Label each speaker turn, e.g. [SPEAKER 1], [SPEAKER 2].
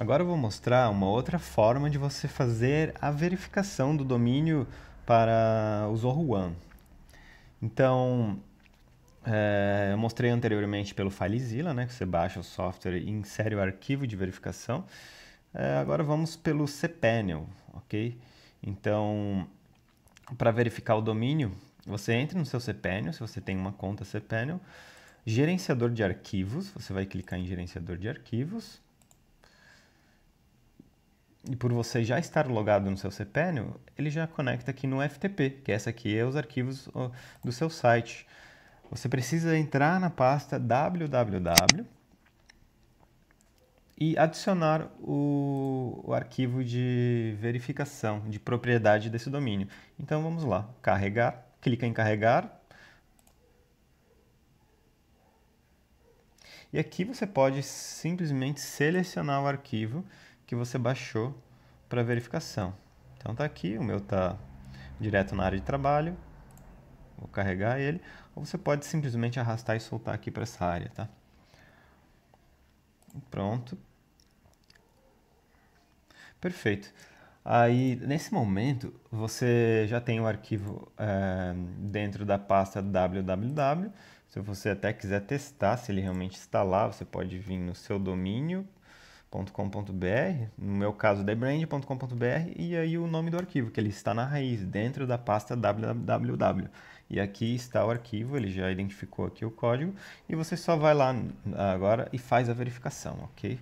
[SPEAKER 1] Agora eu vou mostrar uma outra forma de você fazer a verificação do domínio para o Zorro One. Então, é, eu mostrei anteriormente pelo FileZilla, né, que você baixa o software e insere o arquivo de verificação. É, agora vamos pelo cPanel, ok? Então, para verificar o domínio, você entra no seu cPanel, se você tem uma conta cPanel, gerenciador de arquivos, você vai clicar em gerenciador de arquivos, e por você já estar logado no seu cPanel, ele já conecta aqui no FTP, que essa aqui é os arquivos do seu site. Você precisa entrar na pasta www e adicionar o, o arquivo de verificação de propriedade desse domínio. Então vamos lá, carregar, clica em carregar, E aqui você pode simplesmente selecionar o arquivo que você baixou para verificação. Então tá aqui, o meu tá direto na área de trabalho, vou carregar ele, ou você pode simplesmente arrastar e soltar aqui para essa área, tá? Pronto. Perfeito. Aí, nesse momento, você já tem o arquivo é, dentro da pasta www. Se você até quiser testar se ele realmente está lá, você pode vir no seu domínio, .com.br, no meu caso thebrand.com.br e aí o nome do arquivo, que ele está na raiz, dentro da pasta www. E aqui está o arquivo, ele já identificou aqui o código e você só vai lá agora e faz a verificação, ok?